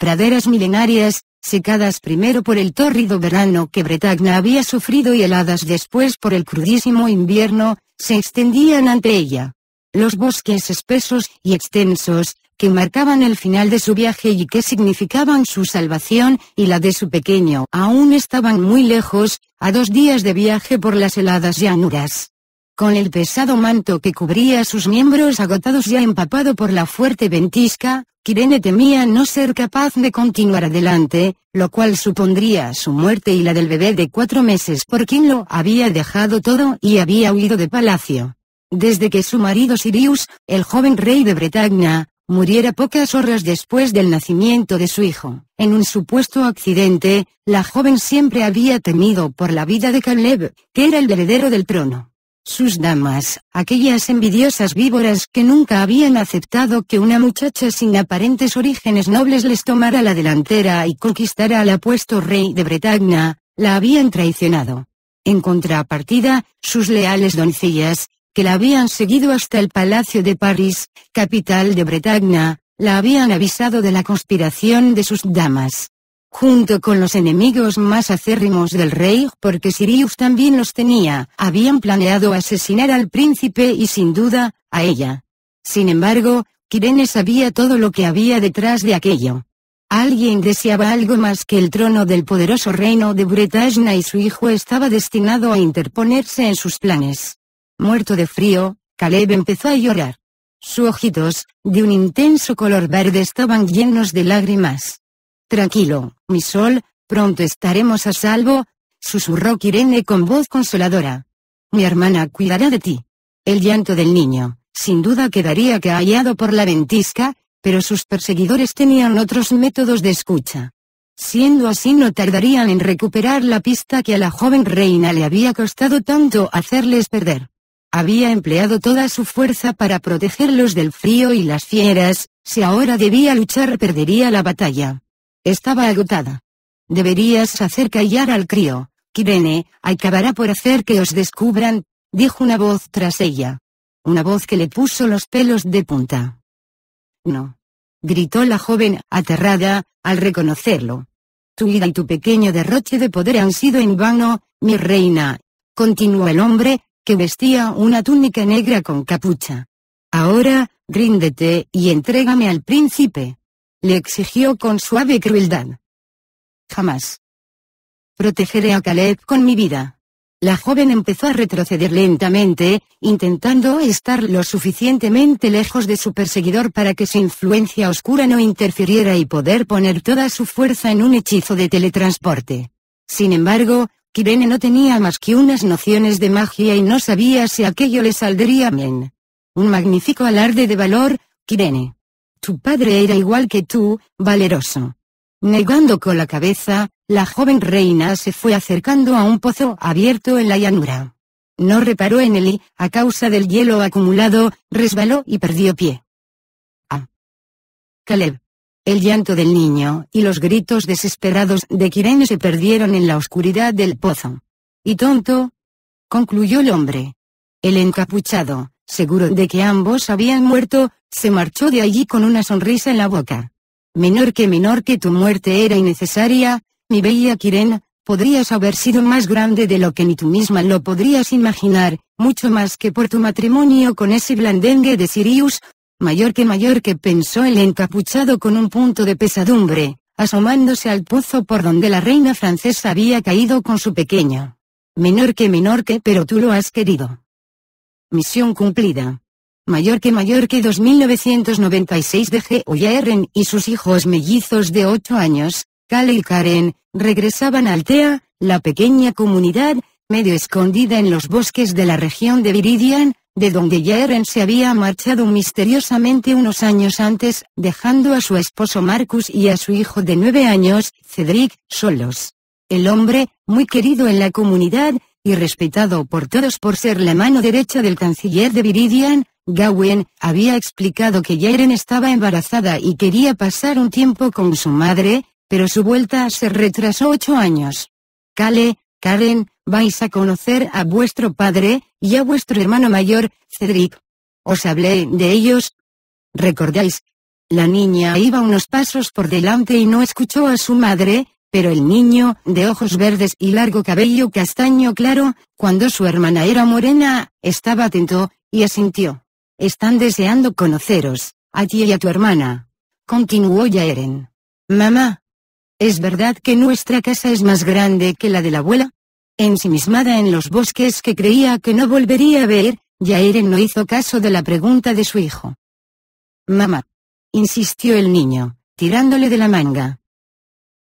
praderas milenarias, secadas primero por el tórrido verano que Bretagna había sufrido y heladas después por el crudísimo invierno, se extendían ante ella. Los bosques espesos y extensos, que marcaban el final de su viaje y que significaban su salvación y la de su pequeño, aún estaban muy lejos, a dos días de viaje por las heladas llanuras. Con el pesado manto que cubría sus miembros agotados y empapado por la fuerte ventisca, Kirene temía no ser capaz de continuar adelante, lo cual supondría su muerte y la del bebé de cuatro meses por quien lo había dejado todo y había huido de palacio. Desde que su marido Sirius, el joven rey de Bretagna, muriera pocas horas después del nacimiento de su hijo, en un supuesto accidente, la joven siempre había temido por la vida de Caleb, que era el heredero del trono. Sus damas, aquellas envidiosas víboras que nunca habían aceptado que una muchacha sin aparentes orígenes nobles les tomara la delantera y conquistara al apuesto rey de Bretagna, la habían traicionado. En contrapartida, sus leales doncellas, que la habían seguido hasta el Palacio de París, capital de Bretagna, la habían avisado de la conspiración de sus damas junto con los enemigos más acérrimos del rey, porque Sirius también los tenía, habían planeado asesinar al príncipe y sin duda, a ella. Sin embargo, Kirene sabía todo lo que había detrás de aquello. Alguien deseaba algo más que el trono del poderoso reino de Bretaña y su hijo estaba destinado a interponerse en sus planes. Muerto de frío, Caleb empezó a llorar. Sus ojitos, de un intenso color verde, estaban llenos de lágrimas. Tranquilo, mi sol, pronto estaremos a salvo, susurró Kirene con voz consoladora. Mi hermana cuidará de ti. El llanto del niño, sin duda quedaría callado por la ventisca, pero sus perseguidores tenían otros métodos de escucha. Siendo así no tardarían en recuperar la pista que a la joven reina le había costado tanto hacerles perder. Había empleado toda su fuerza para protegerlos del frío y las fieras, si ahora debía luchar perdería la batalla. Estaba agotada. Deberías hacer callar al crío, Kirene, acabará por hacer que os descubran, dijo una voz tras ella. Una voz que le puso los pelos de punta. No. Gritó la joven, aterrada, al reconocerlo. Tu vida y tu pequeño derroche de poder han sido en vano, mi reina, continuó el hombre, que vestía una túnica negra con capucha. Ahora, ríndete y entrégame al príncipe le exigió con suave crueldad. Jamás. Protegeré a Caleb con mi vida. La joven empezó a retroceder lentamente, intentando estar lo suficientemente lejos de su perseguidor para que su influencia oscura no interfiriera y poder poner toda su fuerza en un hechizo de teletransporte. Sin embargo, Kirene no tenía más que unas nociones de magia y no sabía si aquello le saldría bien. Un magnífico alarde de valor, Kirene. Tu padre era igual que tú, valeroso. Negando con la cabeza, la joven reina se fue acercando a un pozo abierto en la llanura. No reparó en él y, a causa del hielo acumulado, resbaló y perdió pie. Ah. Caleb. El llanto del niño y los gritos desesperados de Kirene se perdieron en la oscuridad del pozo. Y tonto, concluyó el hombre. El encapuchado, seguro de que ambos habían muerto, se marchó de allí con una sonrisa en la boca. Menor que menor que tu muerte era innecesaria, mi bella Quirén, podrías haber sido más grande de lo que ni tú misma lo podrías imaginar, mucho más que por tu matrimonio con ese blandengue de Sirius, mayor que mayor que pensó el encapuchado con un punto de pesadumbre, asomándose al pozo por donde la reina francesa había caído con su pequeño. Menor que menor que pero tú lo has querido. Misión cumplida mayor que mayor que 2996 de G. y sus hijos mellizos de 8 años, Kale y Karen, regresaban a Altea, la pequeña comunidad, medio escondida en los bosques de la región de Viridian, de donde Yeren se había marchado misteriosamente unos años antes, dejando a su esposo Marcus y a su hijo de nueve años, Cedric, solos. El hombre, muy querido en la comunidad, y respetado por todos por ser la mano derecha del canciller de Viridian, Gawen había explicado que Yeren estaba embarazada y quería pasar un tiempo con su madre, pero su vuelta se retrasó ocho años. Kale, Karen, vais a conocer a vuestro padre y a vuestro hermano mayor, Cedric. Os hablé de ellos. ¿Recordáis? La niña iba unos pasos por delante y no escuchó a su madre, pero el niño, de ojos verdes y largo cabello castaño claro, cuando su hermana era morena, estaba atento, y asintió. Están deseando conoceros, a ti y a tu hermana. Continuó Yaeren. Mamá. ¿Es verdad que nuestra casa es más grande que la de la abuela? Ensimismada en los bosques que creía que no volvería a ver, Yaeren no hizo caso de la pregunta de su hijo. Mamá. Insistió el niño, tirándole de la manga.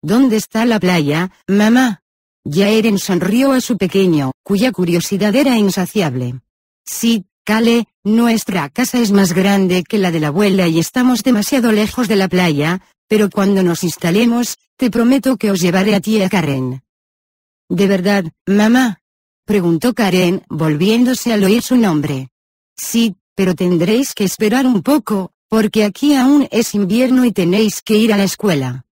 ¿Dónde está la playa, mamá? Yaeren sonrió a su pequeño, cuya curiosidad era insaciable. Sí, Cale, nuestra casa es más grande que la de la abuela y estamos demasiado lejos de la playa, pero cuando nos instalemos, te prometo que os llevaré a ti a Karen. ¿De verdad, mamá? preguntó Karen, volviéndose al oír su nombre. Sí, pero tendréis que esperar un poco, porque aquí aún es invierno y tenéis que ir a la escuela.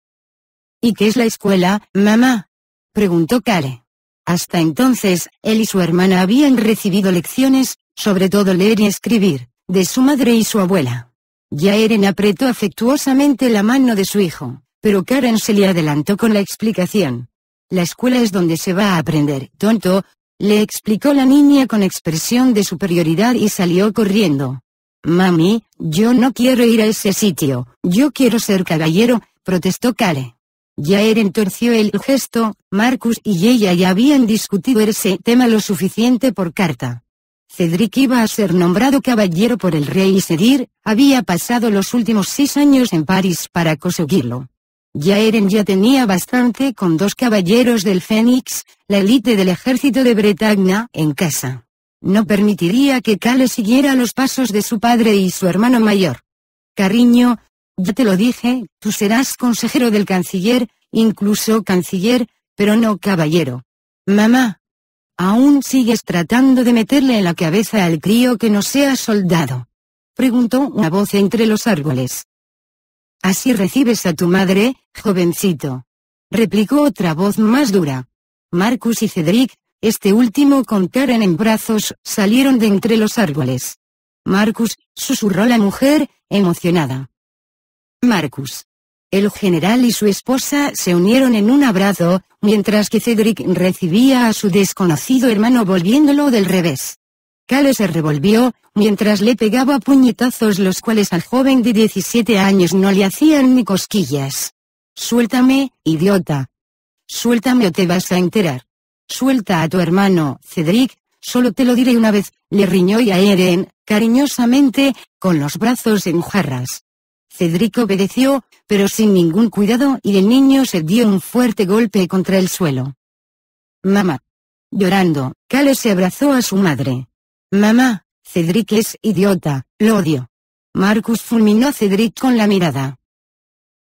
¿Y qué es la escuela, mamá? preguntó Karen. Hasta entonces, él y su hermana habían recibido lecciones, sobre todo leer y escribir, de su madre y su abuela. Eren apretó afectuosamente la mano de su hijo, pero Karen se le adelantó con la explicación. La escuela es donde se va a aprender, tonto, le explicó la niña con expresión de superioridad y salió corriendo. Mami, yo no quiero ir a ese sitio, yo quiero ser caballero, protestó Karen. Yaeren torció el gesto, Marcus y ella ya habían discutido ese tema lo suficiente por carta. Cedric iba a ser nombrado caballero por el rey y Sedir, había pasado los últimos seis años en París para conseguirlo. Ya Eren ya tenía bastante con dos caballeros del Fénix, la élite del ejército de Bretagna, en casa. No permitiría que Kale siguiera los pasos de su padre y su hermano mayor. Cariño, ya te lo dije, tú serás consejero del canciller, incluso canciller, pero no caballero. Mamá, ¿Aún sigues tratando de meterle en la cabeza al crío que no sea soldado? Preguntó una voz entre los árboles. Así recibes a tu madre, jovencito. Replicó otra voz más dura. Marcus y Cedric, este último con Karen en brazos, salieron de entre los árboles. Marcus, susurró la mujer, emocionada. Marcus. El general y su esposa se unieron en un abrazo, mientras que Cedric recibía a su desconocido hermano volviéndolo del revés. Cale se revolvió, mientras le pegaba puñetazos los cuales al joven de 17 años no le hacían ni cosquillas. Suéltame, idiota. Suéltame o te vas a enterar. Suelta a tu hermano, Cedric, solo te lo diré una vez, le riñó y a Eren, cariñosamente, con los brazos en jarras. Cedric obedeció, pero sin ningún cuidado y el niño se dio un fuerte golpe contra el suelo. Mamá. Llorando, Cale se abrazó a su madre. Mamá, Cedric es idiota, lo odio. Marcus fulminó a Cedric con la mirada.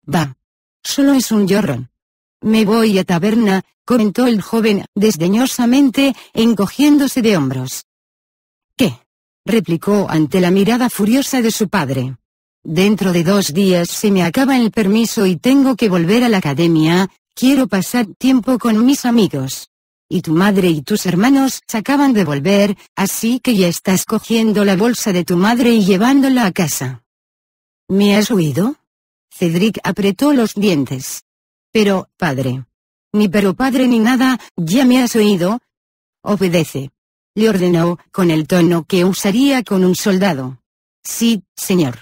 Va. Solo es un llorón. Me voy a taberna, comentó el joven desdeñosamente, encogiéndose de hombros. ¿Qué? replicó ante la mirada furiosa de su padre. Dentro de dos días se me acaba el permiso y tengo que volver a la academia, quiero pasar tiempo con mis amigos. Y tu madre y tus hermanos se acaban de volver, así que ya estás cogiendo la bolsa de tu madre y llevándola a casa. ¿Me has oído? Cedric apretó los dientes. Pero, padre. Ni pero padre ni nada, ya me has oído. Obedece. Le ordenó, con el tono que usaría con un soldado. Sí, señor.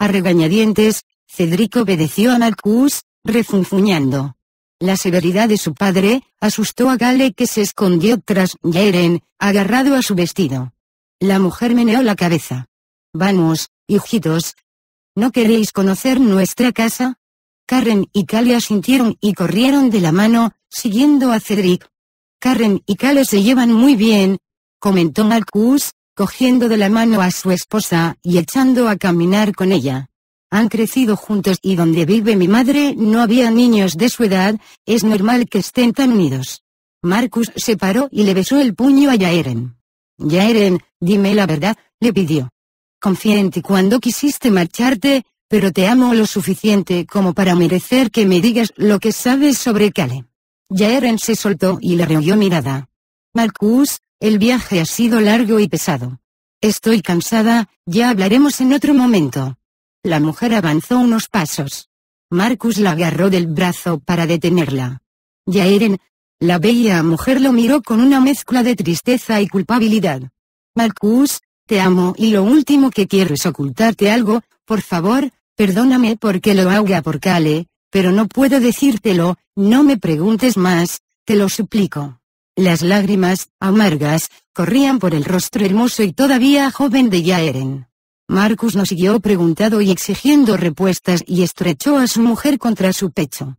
A regañadientes, Cedric obedeció a Marcus, refunfuñando. La severidad de su padre, asustó a Gale que se escondió tras Yeren, agarrado a su vestido. La mujer meneó la cabeza. Vamos, hijitos. ¿No queréis conocer nuestra casa? Karen y Cale asintieron y corrieron de la mano, siguiendo a Cedric. Karen y Kale se llevan muy bien, comentó Marcus, cogiendo de la mano a su esposa y echando a caminar con ella. Han crecido juntos y donde vive mi madre no había niños de su edad, es normal que estén tan unidos. Marcus se paró y le besó el puño a Yaren. Yaren, dime la verdad, le pidió. Confía en ti cuando quisiste marcharte, pero te amo lo suficiente como para merecer que me digas lo que sabes sobre Kale. Jaeren se soltó y le rehuyó mirada. Marcus, el viaje ha sido largo y pesado. Estoy cansada, ya hablaremos en otro momento. La mujer avanzó unos pasos. Marcus la agarró del brazo para detenerla. Ya Eren, la bella mujer lo miró con una mezcla de tristeza y culpabilidad. Marcus, te amo y lo último que quiero es ocultarte algo, por favor, perdóname porque lo haga por Cale, pero no puedo decírtelo, no me preguntes más, te lo suplico. Las lágrimas, amargas, corrían por el rostro hermoso y todavía joven de Yaeren. Marcus no siguió preguntado y exigiendo respuestas y estrechó a su mujer contra su pecho.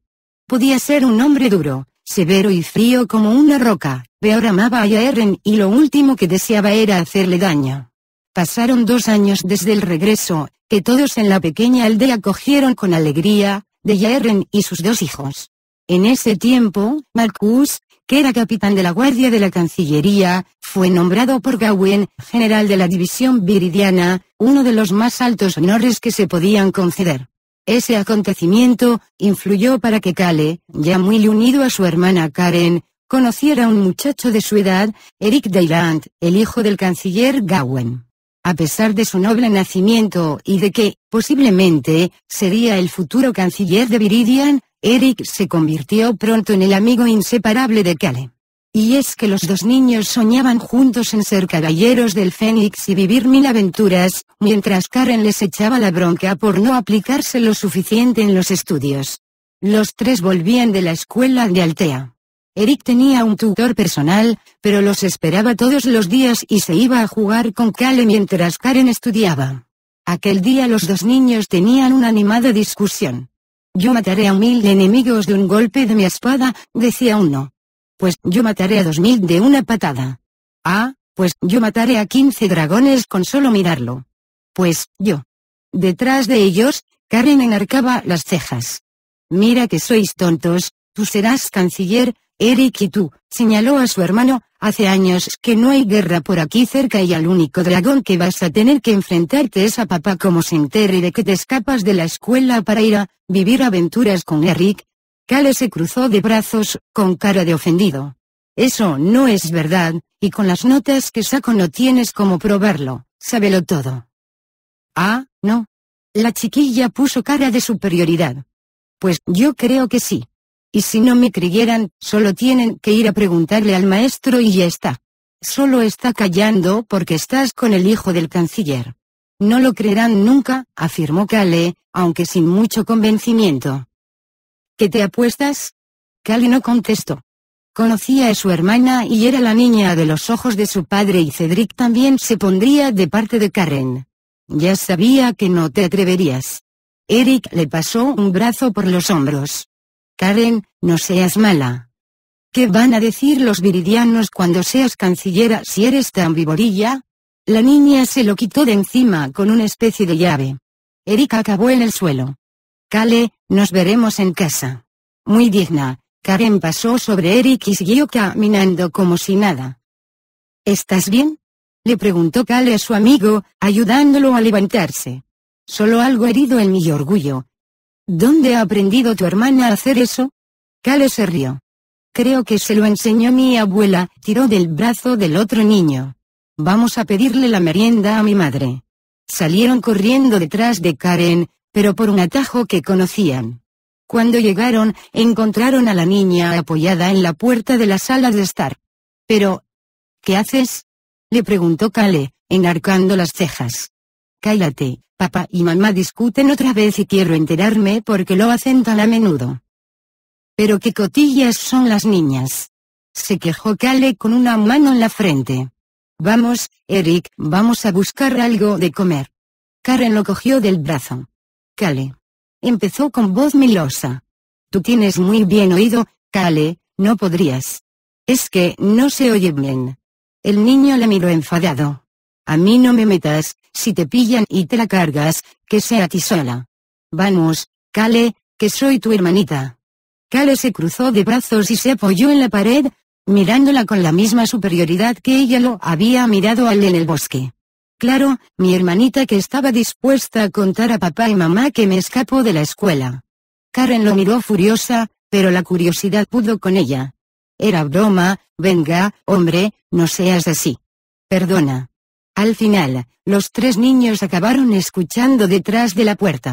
Podía ser un hombre duro, severo y frío como una roca, peor amaba a Yaeren y lo último que deseaba era hacerle daño. Pasaron dos años desde el regreso, que todos en la pequeña aldea cogieron con alegría, de Yaeren y sus dos hijos. En ese tiempo, Marcus, que era capitán de la Guardia de la Cancillería, fue nombrado por Gawen, general de la División Viridiana, uno de los más altos honores que se podían conceder. Ese acontecimiento influyó para que Kale, ya muy unido a su hermana Karen, conociera a un muchacho de su edad, Eric Dayland, el hijo del canciller Gawen. A pesar de su noble nacimiento y de que, posiblemente, sería el futuro canciller de Viridian, Eric se convirtió pronto en el amigo inseparable de Kale. Y es que los dos niños soñaban juntos en ser caballeros del Fénix y vivir mil aventuras, mientras Karen les echaba la bronca por no aplicarse lo suficiente en los estudios. Los tres volvían de la escuela de Altea. Eric tenía un tutor personal, pero los esperaba todos los días y se iba a jugar con Kale mientras Karen estudiaba. Aquel día los dos niños tenían una animada discusión. Yo mataré a mil enemigos de un golpe de mi espada, decía uno. Pues yo mataré a dos mil de una patada. Ah, pues yo mataré a quince dragones con solo mirarlo. Pues yo. Detrás de ellos, Karen enarcaba las cejas. Mira que sois tontos, tú serás canciller, Eric y tú, señaló a su hermano, Hace años que no hay guerra por aquí cerca y al único dragón que vas a tener que enfrentarte es a papá como se y de que te escapas de la escuela para ir a vivir aventuras con Eric. Kale se cruzó de brazos, con cara de ofendido. Eso no es verdad, y con las notas que saco no tienes como probarlo, sábelo todo. Ah, no. La chiquilla puso cara de superioridad. Pues yo creo que sí. Y si no me creyeran, solo tienen que ir a preguntarle al maestro y ya está. Solo está callando porque estás con el hijo del canciller. No lo creerán nunca, afirmó Kale, aunque sin mucho convencimiento. ¿Qué te apuestas? Kale no contestó. Conocía a su hermana y era la niña de los ojos de su padre y Cedric también se pondría de parte de Karen. Ya sabía que no te atreverías. Eric le pasó un brazo por los hombros. Karen, no seas mala. ¿Qué van a decir los viridianos cuando seas cancillera si eres tan vivorilla? La niña se lo quitó de encima con una especie de llave. Erika acabó en el suelo. Kale, nos veremos en casa. Muy digna, Karen pasó sobre Eric y siguió caminando como si nada. ¿Estás bien? Le preguntó Kale a su amigo, ayudándolo a levantarse. Solo algo herido en mi orgullo, ¿Dónde ha aprendido tu hermana a hacer eso? Kale se rió. Creo que se lo enseñó mi abuela, tiró del brazo del otro niño. Vamos a pedirle la merienda a mi madre. Salieron corriendo detrás de Karen, pero por un atajo que conocían. Cuando llegaron, encontraron a la niña apoyada en la puerta de la sala de estar. Pero, ¿qué haces? le preguntó Kale, enarcando las cejas. Cállate, papá y mamá discuten otra vez y quiero enterarme porque lo hacen tan a menudo. Pero qué cotillas son las niñas. Se quejó Kale con una mano en la frente. Vamos, Eric, vamos a buscar algo de comer. Karen lo cogió del brazo. Kale. Empezó con voz milosa. Tú tienes muy bien oído, Kale, no podrías. Es que no se oye bien. El niño la miró enfadado. A mí no me metas, si te pillan y te la cargas, que sea a ti sola. Vamos, Kale, que soy tu hermanita. Kale se cruzó de brazos y se apoyó en la pared, mirándola con la misma superioridad que ella lo había mirado él en el bosque. Claro, mi hermanita que estaba dispuesta a contar a papá y mamá que me escapó de la escuela. Karen lo miró furiosa, pero la curiosidad pudo con ella. Era broma, venga, hombre, no seas así. Perdona. Al final, los tres niños acabaron escuchando detrás de la puerta.